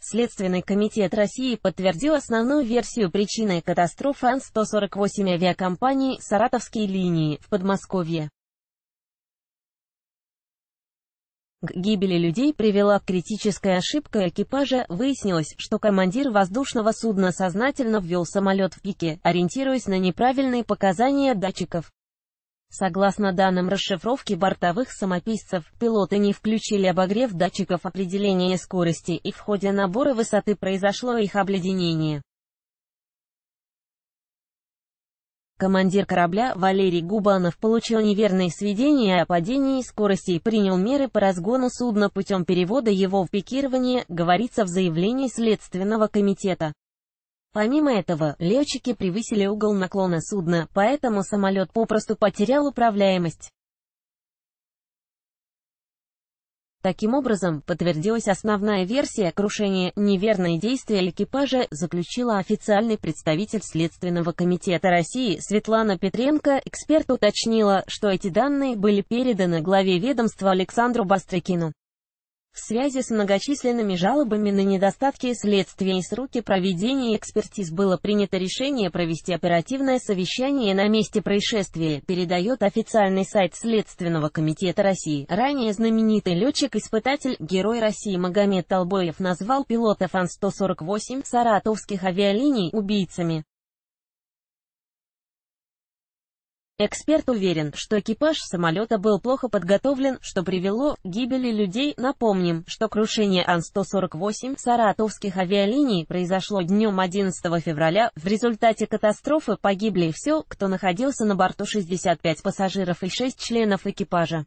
Следственный комитет России подтвердил основную версию причины катастрофы Ан-148 авиакомпании «Саратовские линии» в Подмосковье. К гибели людей привела критическая ошибка экипажа, выяснилось, что командир воздушного судна сознательно ввел самолет в пике, ориентируясь на неправильные показания датчиков. Согласно данным расшифровки бортовых самописцев, пилоты не включили обогрев датчиков определения скорости и в ходе набора высоты произошло их обледенение. Командир корабля Валерий Губанов получил неверные сведения о падении скорости и принял меры по разгону судна путем перевода его в пикирование, говорится в заявлении Следственного комитета. Помимо этого, летчики превысили угол наклона судна, поэтому самолет попросту потерял управляемость. Таким образом, подтвердилась основная версия крушения, неверные действия экипажа заключила официальный представитель Следственного комитета России Светлана Петренко. Эксперт уточнила, что эти данные были переданы главе ведомства Александру Бастрыкину в связи с многочисленными жалобами на недостатки следствия и сроки проведения экспертиз было принято решение провести оперативное совещание на месте происшествия, передает официальный сайт Следственного комитета России. Ранее знаменитый летчик-испытатель, герой России Магомед Толбоев назвал пилотов Ан-148 саратовских авиалиний убийцами. Эксперт уверен, что экипаж самолета был плохо подготовлен, что привело к гибели людей. Напомним, что крушение Ан-148 саратовских авиалиний произошло днем 11 февраля. В результате катастрофы погибли все, кто находился на борту 65 пассажиров и 6 членов экипажа.